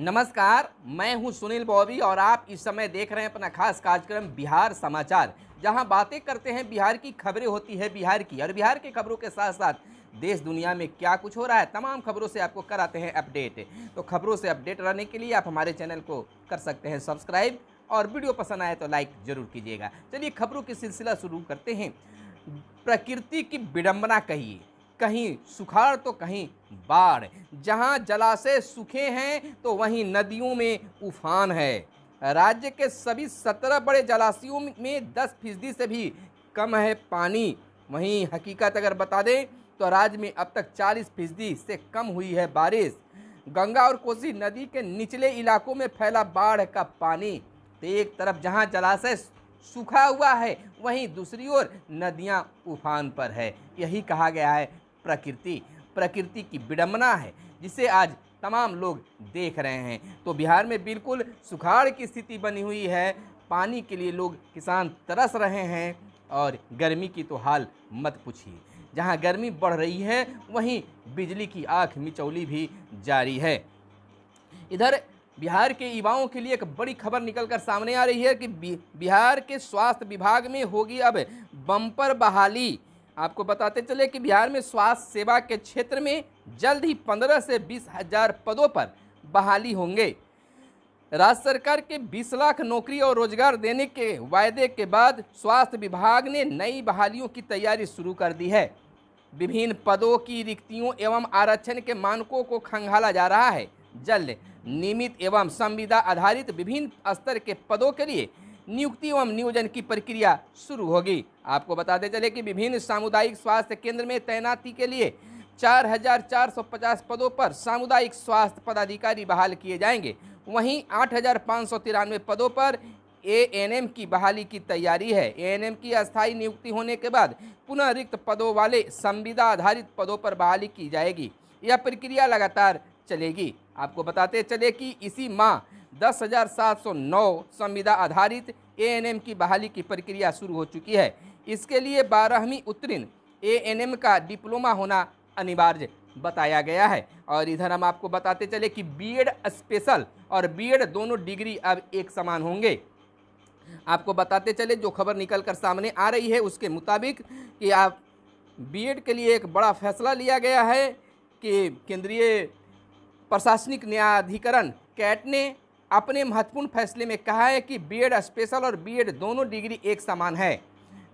नमस्कार मैं हूं सुनील बॉबी और आप इस समय देख रहे हैं अपना खास कार्यक्रम बिहार समाचार जहां बातें करते हैं बिहार की खबरें होती है बिहार की और बिहार की खबरों के साथ साथ देश दुनिया में क्या कुछ हो रहा है तमाम खबरों से आपको कराते हैं अपडेट तो खबरों से अपडेट रहने के लिए आप हमारे चैनल को कर सकते हैं सब्सक्राइब और वीडियो पसंद आए तो लाइक जरूर कीजिएगा चलिए खबरों की सिलसिला शुरू करते हैं प्रकृति की विडम्बना कहिए कहीं सुखाड़ तो कहीं बाढ़ जहां जलाशय सूखे हैं तो वहीं नदियों में उफान है राज्य के सभी सत्रह बड़े जलाशयों में दस फीसदी से भी कम है पानी वहीं हकीकत अगर बता दें तो राज्य में अब तक चालीस फीसदी से कम हुई है बारिश गंगा और कोसी नदी के निचले इलाकों में फैला बाढ़ का पानी तो एक तरफ जहां जलाशय सूखा हुआ है वहीं दूसरी ओर नदियां उफान पर है यही कहा गया है प्रकृति प्रकृति की विडम्बना है जिसे आज तमाम लोग देख रहे हैं तो बिहार में बिल्कुल सुखाड़ की स्थिति बनी हुई है पानी के लिए लोग किसान तरस रहे हैं और गर्मी की तो हाल मत पूछिए जहां गर्मी बढ़ रही है वहीं बिजली की आँख मिचौली भी जारी है इधर बिहार के युवाओं के लिए एक बड़ी खबर निकलकर सामने आ रही है कि बिहार के स्वास्थ्य विभाग में होगी अब बम्पर बहाली आपको बताते चले कि बिहार में स्वास्थ्य सेवा के क्षेत्र में जल्द ही पंद्रह से बीस हजार पदों पर बहाली होंगे राज्य सरकार के 20 लाख नौकरी और रोजगार देने के वायदे के बाद स्वास्थ्य विभाग ने नई बहालियों की तैयारी शुरू कर दी है विभिन्न पदों की रिक्तियों एवं आरक्षण के मानकों को खंगाला जा रहा है जल्द नियमित एवं संविदा आधारित विभिन्न स्तर के पदों के लिए नियुक्ति एवं नियोजन की प्रक्रिया शुरू होगी आपको बताते चले कि विभिन्न सामुदायिक स्वास्थ्य केंद्र में तैनाती के लिए 4,450 पदों पर सामुदायिक स्वास्थ्य पदाधिकारी बहाल किए जाएंगे वहीं आठ पदों पर एएनएम की बहाली की तैयारी है एएनएम की अस्थायी नियुक्ति होने के बाद पुनः रिक्त पदों वाले संविदा आधारित पदों पर बहाली की जाएगी यह प्रक्रिया लगातार चलेगी आपको बताते चले कि इसी माह दस हज़ार सात सौ नौ संविदा आधारित एएनएम की बहाली की प्रक्रिया शुरू हो चुकी है इसके लिए बारहवीं उत्तीर्ण एएनएम का डिप्लोमा होना अनिवार्य बताया गया है और इधर हम आपको बताते चले कि बीएड स्पेशल और बीएड दोनों डिग्री अब एक समान होंगे आपको बताते चले जो खबर निकल कर सामने आ रही है उसके मुताबिक कि आप बीएड के लिए एक बड़ा फैसला लिया गया है कि केंद्रीय प्रशासनिक न्यायाधिकरण कैट ने अपने महत्वपूर्ण फैसले में कहा है कि बीएड स्पेशल और बीएड दोनों डिग्री एक समान है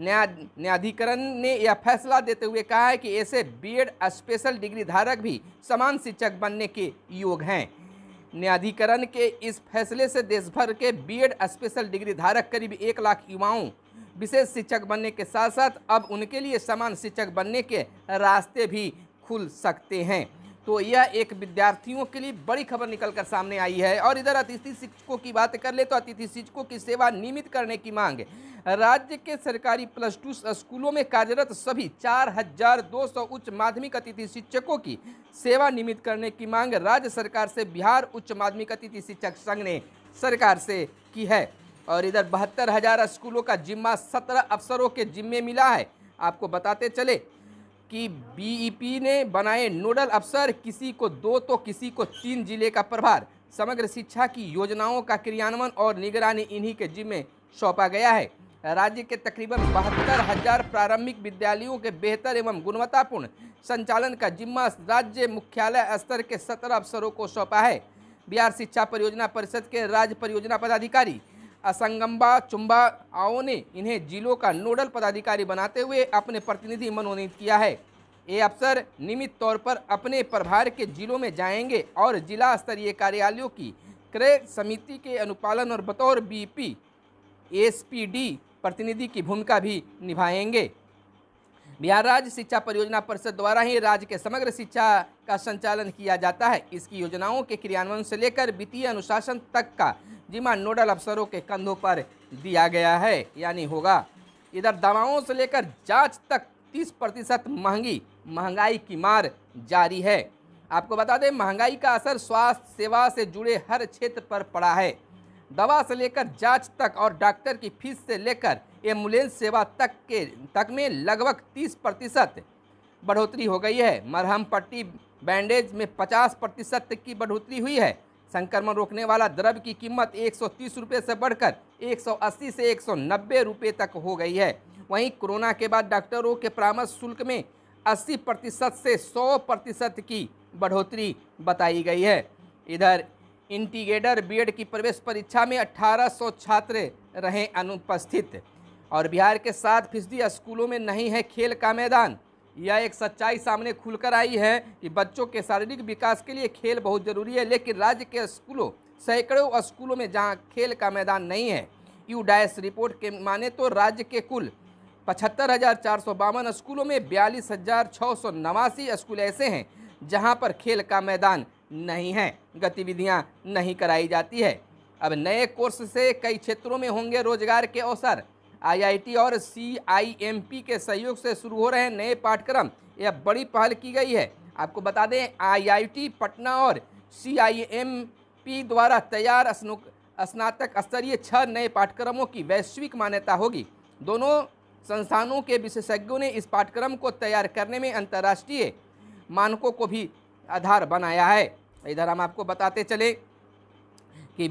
न्याय न्यायाधिकरण ने यह फैसला देते हुए कहा है कि ऐसे बीएड स्पेशल डिग्री धारक भी समान शिक्षक बनने के योग हैं न्यायाधिकरण के इस फैसले से देशभर के बीएड स्पेशल डिग्री धारक करीब एक लाख युवाओं विशेष शिक्षक बनने के साथ साथ अब उनके लिए समान शिक्षक बनने के रास्ते भी खुल सकते हैं तो यह एक विद्यार्थियों के लिए बड़ी खबर निकलकर सामने आई है और इधर अतिथि शिक्षकों की बात कर ले तो अतिथि शिक्षकों की सेवा नियमित करने की मांग राज्य के सरकारी प्लस टू स्कूलों में कार्यरत सभी चार हजार दो सौ उच्च माध्यमिक अतिथि शिक्षकों की सेवा नियमित करने की मांग राज्य सरकार से बिहार उच्च माध्यमिक अतिथि शिक्षक संघ ने सरकार से की है और इधर बहत्तर हजार स्कूलों का जिम्मा सत्रह अफसरों के जिम्मे मिला है आपको बताते चले कि बीईपी e ने बनाए नोडल अफसर किसी को दो तो किसी को तीन जिले का प्रभार समग्र शिक्षा की योजनाओं का क्रियान्वयन और निगरानी इन्हीं के जिम्मे सौंपा गया है राज्य के तकरीबन बहत्तर हजार प्रारंभिक विद्यालयों के बेहतर एवं गुणवत्तापूर्ण संचालन का जिम्मा राज्य मुख्यालय स्तर के सत्रह अफसरों को सौंपा है बिहार शिक्षा परियोजना परिषद के राज्य परियोजना पदाधिकारी असंगम्बा चुम्बा आओ ने इन्हें जिलों का नोडल पदाधिकारी बनाते हुए अपने प्रतिनिधि मनोनीत किया है ये अफसर नियमित तौर पर अपने प्रभार के जिलों में जाएंगे और जिला स्तरीय कार्यालयों की क्रय समिति के अनुपालन और बतौर बीपी एसपीडी प्रतिनिधि की भूमिका भी निभाएंगे बिहार राज्य शिक्षा परियोजना परिषद द्वारा ही राज्य के समग्र शिक्षा का संचालन किया जाता है इसकी योजनाओं के क्रियान्वयन से लेकर वित्तीय अनुशासन तक का जिम्मा नोडल अफसरों के कंधों पर दिया गया है यानी होगा इधर दवाओं से लेकर जांच तक 30 प्रतिशत महंगी महंगाई की मार जारी है आपको बता दें महंगाई का असर स्वास्थ्य सेवा से जुड़े हर क्षेत्र पर पड़ा है दवा से लेकर जांच तक और डॉक्टर की फीस से लेकर एम्बुलेंस सेवा तक के तक में लगभग 30 प्रतिशत बढ़ोतरी हो गई है मरहम पट्टी बैंडेज में 50 प्रतिशत तक की बढ़ोतरी हुई है संक्रमण रोकने वाला द्रव्य की कीमत एक सौ से बढ़कर 180 से 190 सौ तक हो गई है वहीं कोरोना के बाद डॉक्टरों के परामर्श शुल्क में 80 प्रतिशत से 100 प्रतिशत की बढ़ोतरी बताई गई है इधर इंटीग्रेटर बीएड की प्रवेश परीक्षा में 1800 छात्र रहे अनुपस्थित और बिहार के सात फीसदी स्कूलों में नहीं है खेल का मैदान यह एक सच्चाई सामने खुलकर आई है कि बच्चों के शारीरिक विकास के लिए खेल बहुत ज़रूरी है लेकिन राज्य के स्कूलों सैकड़ों स्कूलों में जहाँ खेल का मैदान नहीं है यू डैश रिपोर्ट के माने तो राज्य के कुल पचहत्तर हज़ार चार सौ बावन स्कूलों में बयालीस हज़ार छः सौ नवासी स्कूल ऐसे हैं जहां पर खेल का मैदान नहीं है गतिविधियां नहीं कराई जाती है अब नए कोर्स से कई क्षेत्रों में होंगे रोजगार के अवसर आईआईटी और सीआईएमपी के सहयोग से शुरू हो रहे नए पाठ्यक्रम यह बड़ी पहल की गई है आपको बता दें आईआईटी पटना और सीआईएमपी द्वारा तैयार स्नातक स्तरीय छः नए पाठ्यक्रमों की वैश्विक मान्यता होगी दोनों संस्थानों के विशेषज्ञों ने इस पाठ्यक्रम को तैयार करने में अंतर्राष्ट्रीय मानकों को भी आधार बनाया है इधर हम आपको बताते चले कि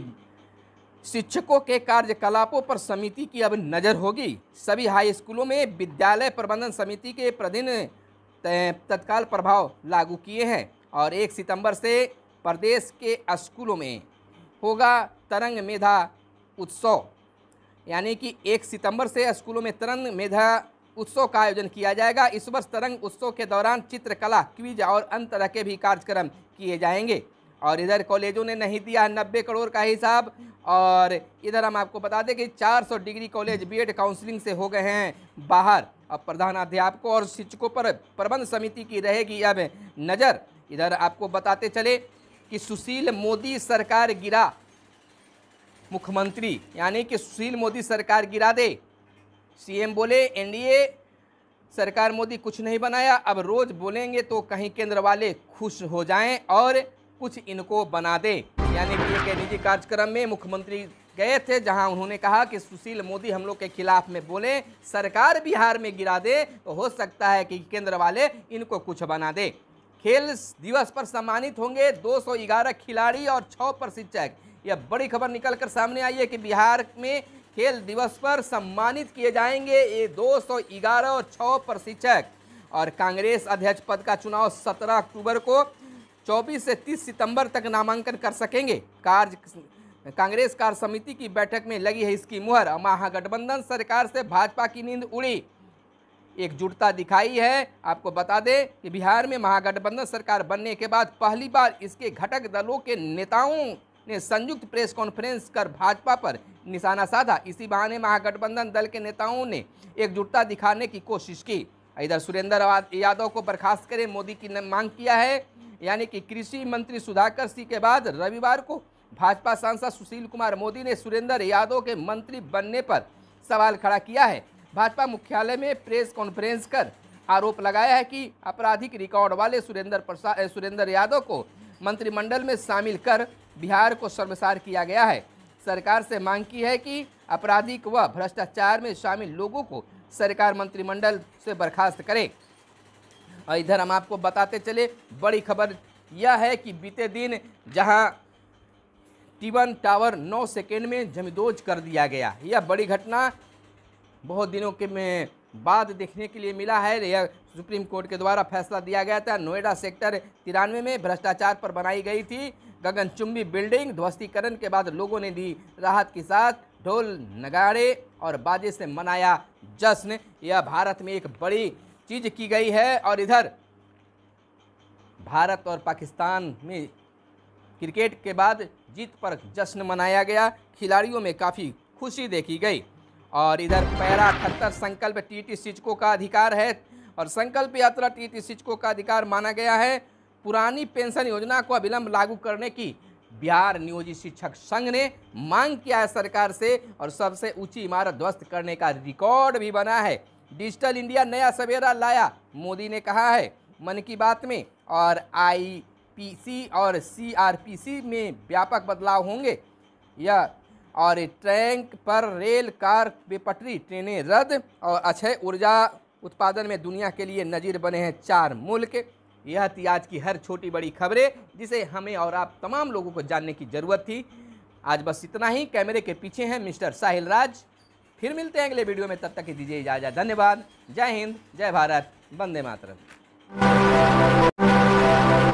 शिक्षकों के कार्यकलापों पर समिति की अब नज़र होगी सभी हाई स्कूलों में विद्यालय प्रबंधन समिति के प्रतिदिन तत्काल प्रभाव लागू किए हैं और एक सितंबर से प्रदेश के स्कूलों में होगा तरंग मेधा उत्सव यानी कि एक सितंबर से स्कूलों में तरंग मेधा उत्सव का आयोजन किया जाएगा इस वर्ष तरंग उत्सव के दौरान चित्रकला क्विज और अन्य तरह के भी कार्यक्रम किए जाएंगे और इधर कॉलेजों ने नहीं दिया नब्बे करोड़ का हिसाब और इधर हम आपको बता दें कि 400 डिग्री कॉलेज बीएड काउंसलिंग से हो गए हैं बाहर अब प्रधान अध्यापकों और शिक्षकों पर प्रबंध समिति की रहेगी अब नज़र इधर आपको बताते चले कि सुशील मोदी सरकार गिरा मुख्यमंत्री यानी कि सुशील मोदी सरकार गिरा दे सीएम बोले एनडीए सरकार मोदी कुछ नहीं बनाया अब रोज़ बोलेंगे तो कहीं केंद्र वाले खुश हो जाएँ और कुछ इनको बना दें यानी कि एक निजी कार्यक्रम में मुख्यमंत्री गए थे जहां उन्होंने कहा कि सुशील मोदी हम लोग के खिलाफ में बोले सरकार बिहार में गिरा दे तो हो सकता है कि केंद्र वाले इनको कुछ बना दे खेल दिवस पर सम्मानित होंगे 211 खिलाड़ी और 6 प्रशिक्षक यह बड़ी खबर निकल कर सामने आई है कि बिहार में खेल दिवस पर सम्मानित किए जाएंगे ये 211 और 6 प्रशिक्षक और कांग्रेस अध्यक्ष पद का चुनाव 17 अक्टूबर को 24 से 30 सितंबर तक नामांकन कर सकेंगे कार्य कांग्रेस कार्य समिति की बैठक में लगी है इसकी मुहर महागठबंधन सरकार से भाजपा की नींद उड़ी एकजुटता दिखाई है आपको बता दें कि बिहार में महागठबंधन सरकार बनने के बाद पहली बार इसके घटक दलों के नेताओं ने संयुक्त प्रेस कॉन्फ्रेंस कर भाजपा पर निशाना साधा इसी बहाने महागठबंधन दल के नेताओं ने एकजुटता दिखाने की कोशिश की इधर सुरेंद्र यादव को बर्खास्त करें मोदी की मांग किया है यानी कि कृषि मंत्री सुधाकर सिंह के बाद रविवार को भाजपा सांसद सुशील कुमार मोदी ने सुरेंद्र यादव के मंत्री बनने पर सवाल खड़ा किया है भाजपा मुख्यालय में प्रेस कॉन्फ्रेंस कर आरोप लगाया है कि आपराधिक रिकॉर्ड वाले सुरेंद्र प्रसाद सुरेंद्र यादव को मंत्रिमंडल में शामिल कर बिहार को शर्मसार किया गया है सरकार से मांग की है कि आपराधिक व भ्रष्टाचार में शामिल लोगों को सरकार मंत्रिमंडल से बर्खास्त करे और इधर हम आपको बताते चले बड़ी खबर यह है कि बीते दिन जहां टीवन टावर 9 सेकेंड में जमीदोज कर दिया गया यह बड़ी घटना बहुत दिनों के में बाद देखने के लिए मिला है यह सुप्रीम कोर्ट के द्वारा फैसला दिया गया था नोएडा सेक्टर तिरानवे में भ्रष्टाचार पर बनाई गई थी गगनचुंबी बिल्डिंग ध्वस्तीकरण के बाद लोगों ने दी राहत के साथ ढोल नगाड़े और बाजे से मनाया जश्न यह भारत में एक बड़ी चीज़ की गई है और इधर भारत और पाकिस्तान में क्रिकेट के बाद जीत पर जश्न मनाया गया खिलाड़ियों में काफ़ी खुशी देखी गई और इधर पैरा अठहत्तर संकल्प टी टी सिचको का अधिकार है और संकल्प यात्रा टी टी सिचको का अधिकार माना गया है पुरानी पेंशन योजना को अविलंब लागू करने की बिहार नियोजित शिक्षक संघ ने मांग किया है सरकार से और सबसे ऊंची इमारत ध्वस्त करने का रिकॉर्ड भी बना है डिजिटल इंडिया नया सवेरा लाया मोदी ने कहा है मन की बात में और आईपीसी और सीआरपीसी में व्यापक बदलाव होंगे या और ट्रैंक पर रेल कार बेपटरी ट्रेनें रद्द और अक्षय ऊर्जा उत्पादन में दुनिया के लिए नज़ीर बने हैं चार मुल्क यह थी आज की हर छोटी बड़ी खबरें जिसे हमें और आप तमाम लोगों को जानने की ज़रूरत थी आज बस इतना ही कैमरे के पीछे हैं मिस्टर साहिल राज फिर मिलते हैं अगले वीडियो में तब तक ही दीजिए इजाज़त धन्यवाद जय हिंद जय भारत वंदे मातरम